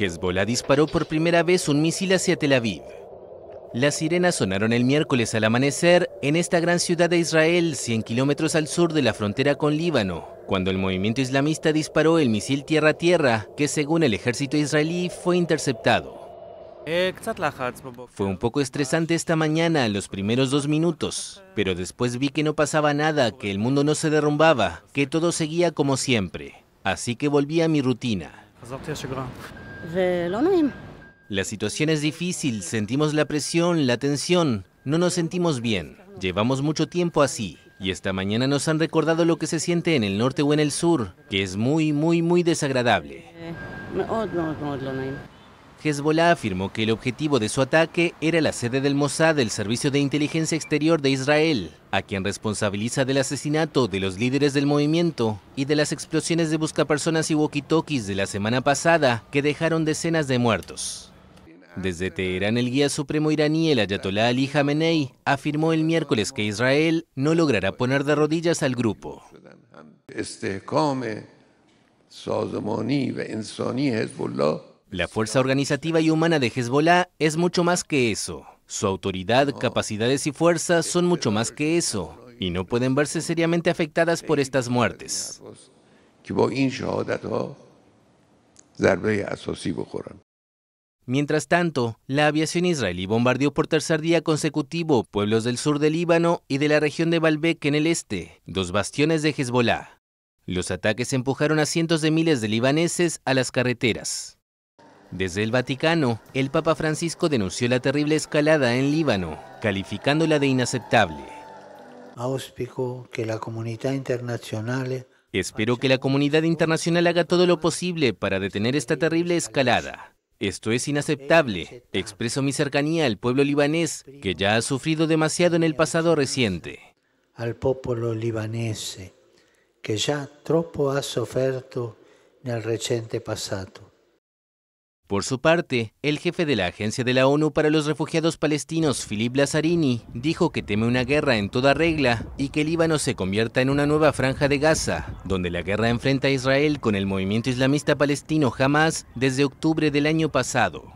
Hezbollah disparó por primera vez un misil hacia Tel Aviv. Las sirenas sonaron el miércoles al amanecer en esta gran ciudad de Israel, 100 kilómetros al sur de la frontera con Líbano, cuando el movimiento islamista disparó el misil tierra-tierra que según el ejército israelí fue interceptado. Fue un poco estresante esta mañana, los primeros dos minutos, pero después vi que no pasaba nada, que el mundo no se derrumbaba, que todo seguía como siempre. Así que volví a mi rutina. La situación es difícil, sentimos la presión, la tensión, no nos sentimos bien. Llevamos mucho tiempo así y esta mañana nos han recordado lo que se siente en el norte o en el sur, que es muy, muy, muy desagradable. Eh, Hezbollah afirmó que el objetivo de su ataque era la sede del Mossad, el Servicio de Inteligencia Exterior de Israel, a quien responsabiliza del asesinato de los líderes del movimiento y de las explosiones de buscapersonas y walkie-talkies de la semana pasada que dejaron decenas de muertos. Desde Teherán, el guía supremo iraní, el ayatolá Ali Khamenei, afirmó el miércoles que Israel no logrará poner de rodillas al grupo. Este la fuerza organizativa y humana de Hezbollah es mucho más que eso. Su autoridad, capacidades y fuerzas son mucho más que eso, y no pueden verse seriamente afectadas por estas muertes. Mientras tanto, la aviación israelí bombardeó por tercer día consecutivo pueblos del sur del Líbano y de la región de Baalbek en el este, dos bastiones de Hezbollah. Los ataques empujaron a cientos de miles de libaneses a las carreteras. Desde el Vaticano, el Papa Francisco denunció la terrible escalada en Líbano, calificándola de inaceptable. Espero que la comunidad internacional haga todo lo posible para detener esta terrible escalada. Esto es inaceptable. Expreso mi cercanía al pueblo libanés, que ya ha sufrido demasiado en el pasado reciente. Al pueblo libanés, que ya tropo ha en el recente pasado. Por su parte, el jefe de la Agencia de la ONU para los Refugiados Palestinos, Philip Lazzarini, dijo que teme una guerra en toda regla y que el Líbano se convierta en una nueva franja de Gaza, donde la guerra enfrenta a Israel con el movimiento islamista palestino Hamas desde octubre del año pasado.